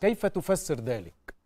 كيف تفسر ذلك؟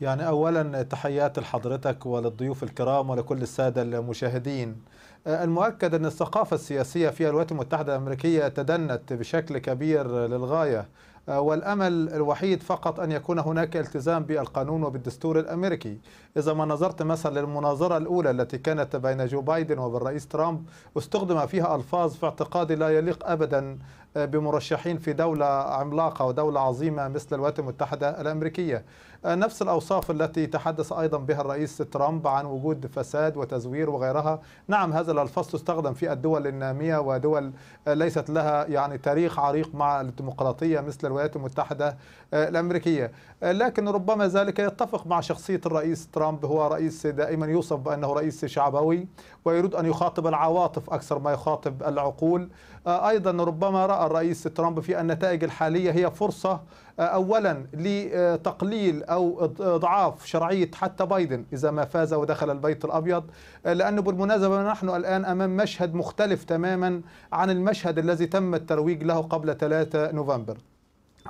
يعني أولا تحياتي لحضرتك وللضيوف الكرام ولكل السادة المشاهدين آه، المؤكد أن الثقافة السياسية في الولايات المتحدة الأمريكية تدنت بشكل كبير للغاية آه، والأمل الوحيد فقط أن يكون هناك التزام بالقانون وبالدستور الأمريكي إذا ما نظرت مثلا للمناظرة الأولى التي كانت بين جو بايدن وبالرئيس ترامب استخدم فيها ألفاظ في اعتقادي لا يليق أبدا آه، بمرشحين في دولة عملاقة ودولة عظيمة مثل الولايات المتحدة الأمريكية آه، نفس الأوصاف التي تحدث أيضا بها الرئيس ترامب عن وجود فساد وتزوير وغيرها نعم هذا الألفاظ تستخدم في الدول النامية ودول ليست لها يعني تاريخ عريق مع الديمقراطية مثل الولايات المتحدة آه، الأمريكية آه، لكن ربما ذلك يتفق مع شخصية الرئيس ترامب هو رئيس دائما يوصف بأنه رئيس شعبوي ويريد أن يخاطب العواطف أكثر ما يخاطب العقول آه، أيضا ربما رأى الرئيس ترامب في النتائج الحالية هي فرصة اولا لتقليل او اضعاف شرعيه حتى بايدن اذا ما فاز ودخل البيت الابيض لانه بالمناسبه نحن الان امام مشهد مختلف تماما عن المشهد الذي تم الترويج له قبل 3 نوفمبر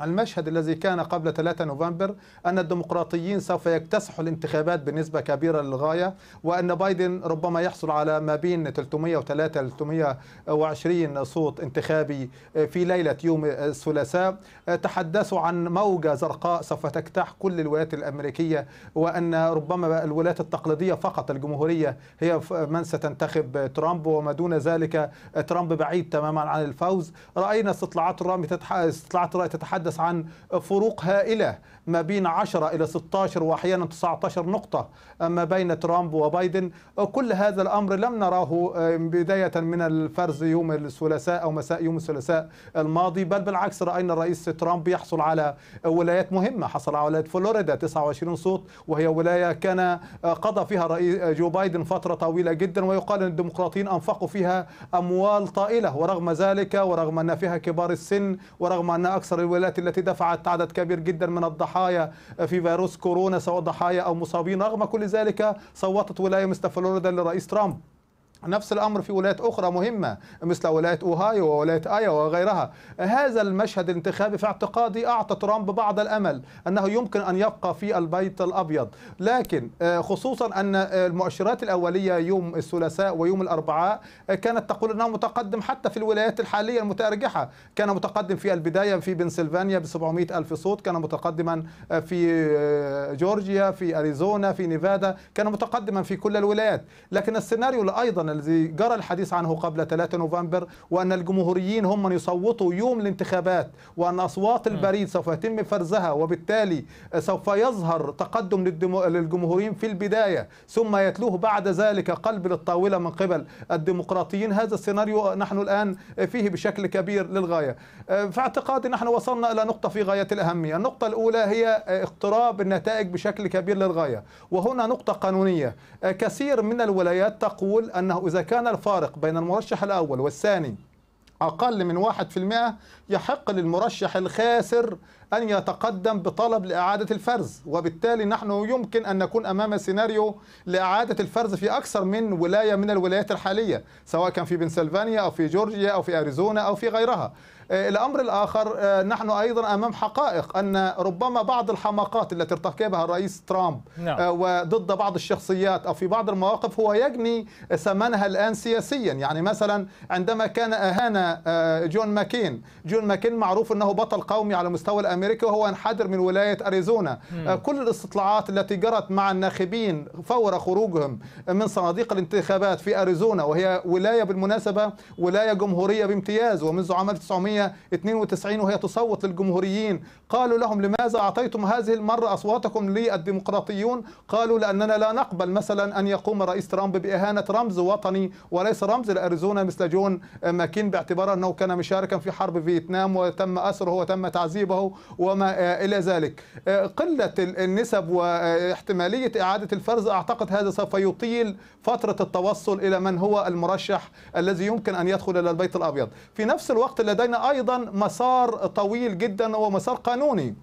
المشهد الذي كان قبل 3 نوفمبر أن الديمقراطيين سوف يكتسحوا الانتخابات بنسبة كبيرة للغاية وأن بايدن ربما يحصل على ما بين 303 320 صوت انتخابي في ليلة يوم الثلاثاء تحدثوا عن موجة زرقاء سوف تجتاح كل الولايات الأمريكية وأن ربما الولايات التقليدية فقط الجمهورية هي من ستنتخب ترامب وما دون ذلك ترامب بعيد تماما عن الفوز رأينا استطلاعات الرأي تتحدث نتحدث عن فروق هائلة ما بين 10 إلى 16 وأحيانا 19 نقطة ما بين ترامب وبايدن كل هذا الأمر لم نراه آه، بداية من الفرز يوم الثلاثاء أو مساء يوم الثلاثاء الماضي بل بالعكس رأينا الرئيس ترامب يحصل على ولايات مهمة حصل على ولاية فلوريدا 29 صوت وهي ولاية كان آه، قضى فيها الرئيس آه، جو بايدن فترة طويلة جدا ويقال أن الديمقراطيين أنفقوا فيها أموال طائلة ورغم ذلك ورغم أن فيها كبار السن ورغم أن أكثر الولايات الحالات التي دفعت عدد كبير جدا من الضحايا في فيروس كورونا سواء ضحايا أو مصابين رغم كل ذلك صوتت ولاية مستر فلوريدا للرئيس ترامب نفس الأمر في ولايات أخرى مهمة مثل ولاية أوهايو وولاية آيوا وغيرها هذا المشهد الانتخابي في اعتقادي أعطى ترامب بعض الأمل أنه يمكن أن يبقى في البيت الأبيض لكن آه، خصوصا أن آه، المؤشرات الأولية يوم الثلاثاء ويوم الأربعاء آه، كانت تقول أنه متقدم حتى في الولايات الحالية المتأرجحة كان متقدم في البداية في بنسلفانيا ب ألف صوت كان متقدما في جورجيا في أريزونا في نيفادا كان متقدما في كل الولايات لكن السيناريو أيضا الذي جرى الحديث عنه قبل 3 نوفمبر وأن الجمهوريين هم من يصوتوا يوم الانتخابات وأن أصوات البريد سوف يتم فرزها وبالتالي سوف يظهر تقدم للجمهوريين في البداية ثم يتلوه بعد ذلك قلب للطاولة من قبل الديمقراطيين هذا السيناريو نحن الآن فيه بشكل كبير للغاية أه، في اعتقادي نحن وصلنا إلى نقطة في غاية الأهمية النقطة الأولى هي اقتراب النتائج بشكل كبير للغاية وهنا نقطة قانونية أه، كثير من الولايات تقول أنه أنه إذا كان الفارق بين المرشح الأول والثاني أقل من 1% يحق للمرشح الخاسر أن يتقدم بطلب لإعادة الفرز وبالتالي نحن يمكن أن نكون أمام سيناريو لإعادة الفرز في أكثر من ولاية من الولايات الحالية سواء كان في بنسلفانيا أو في جورجيا أو في أريزونا أو في غيرها آه، الأمر الآخر آه، نحن أيضا أمام حقائق أن ربما بعض الحماقات التي ارتكبها الرئيس ترامب نعم. آه، وضد بعض الشخصيات أو في بعض المواقف هو يجني ثمنها الآن سياسيا يعني مثلا عندما كان أهان جون ماكين جون ماكين معروف أنه بطل قومي على المستوى الأمريكي وهو انحدر من ولاية أريزونا مم. كل الاستطلاعات التي جرت مع الناخبين فور خروجهم من صناديق الانتخابات في أريزونا وهي ولاية بالمناسبة ولاية جمهورية بامتياز ومنذ عام 1900 1992 وهي تصوت للجمهوريين قالوا لهم لماذا أعطيتم هذه المرة أصواتكم للديمقراطيون قالوا لأننا لا نقبل مثلا أن يقوم رئيس ترامب بإهانة رمز وطني وليس رمز لأريزونا مثل جون ماكين باعتبار أنه كان مشاركا في حرب فيتنام وتم أسره وتم تعذيبه وما إلى ذلك قلة النسب واحتمالية إعادة الفرز أعتقد هذا سوف يطيل فترة التوصل إلى من هو المرشح الذي يمكن أن يدخل إلى البيت الأبيض في نفس الوقت لدينا أيضا مسار طويل جدا ومسار قانوني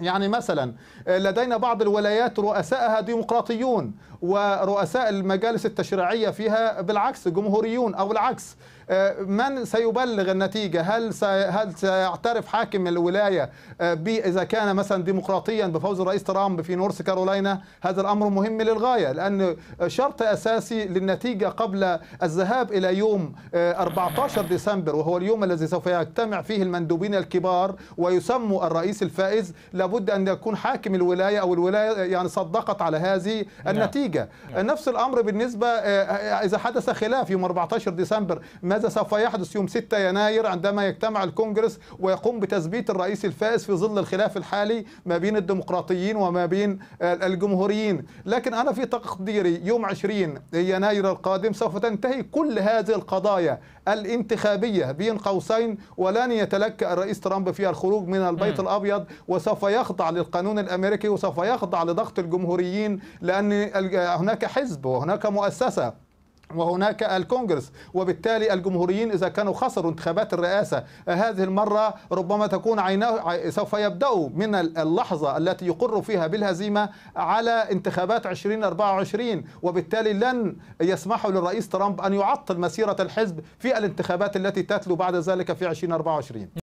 يعني مثلا لدينا بعض الولايات رؤسائها ديمقراطيون ورؤساء المجالس التشريعية فيها بالعكس جمهوريون أو العكس آه، من سيبلغ النتيجه هل هل سيعترف حاكم الولايه آه، ب اذا كان مثلا ديمقراطيا بفوز الرئيس ترامب في نورث كارولاينا هذا الامر مهم للغايه لان شرط اساسي للنتيجه قبل الذهاب الى يوم 14 آه، ديسمبر وهو اليوم الذي سوف يجتمع فيه المندوبين الكبار ويسمى الرئيس الفائز لابد ان يكون حاكم الولايه او الولايه يعني صدقت على هذه نعم. النتيجه نعم. نفس الامر بالنسبه اذا حدث خلاف يوم 14 ديسمبر ما ماذا سوف يحدث يوم 6 يناير عندما يجتمع الكونجرس ويقوم بتثبيت الرئيس الفائز في ظل الخلاف الحالي ما بين الديمقراطيين وما بين الجمهوريين لكن أنا في تقديري يوم 20 يناير القادم سوف تنتهي كل هذه القضايا الانتخابية بين قوسين ولن يتلكأ الرئيس ترامب في الخروج من البيت الأبيض وسوف يخضع للقانون الأمريكي وسوف يخضع لضغط الجمهوريين لأن هناك حزب وهناك مؤسسة وهناك الكونغرس وبالتالي الجمهوريين إذا كانوا خسروا انتخابات الرئاسة هذه المرة ربما تكون عيناه سوف يبدأوا من اللحظة التي يقروا فيها بالهزيمة على انتخابات 2024 وبالتالي لن يسمحوا للرئيس ترامب أن يعطل مسيرة الحزب في الانتخابات التي تتلو بعد ذلك في 2024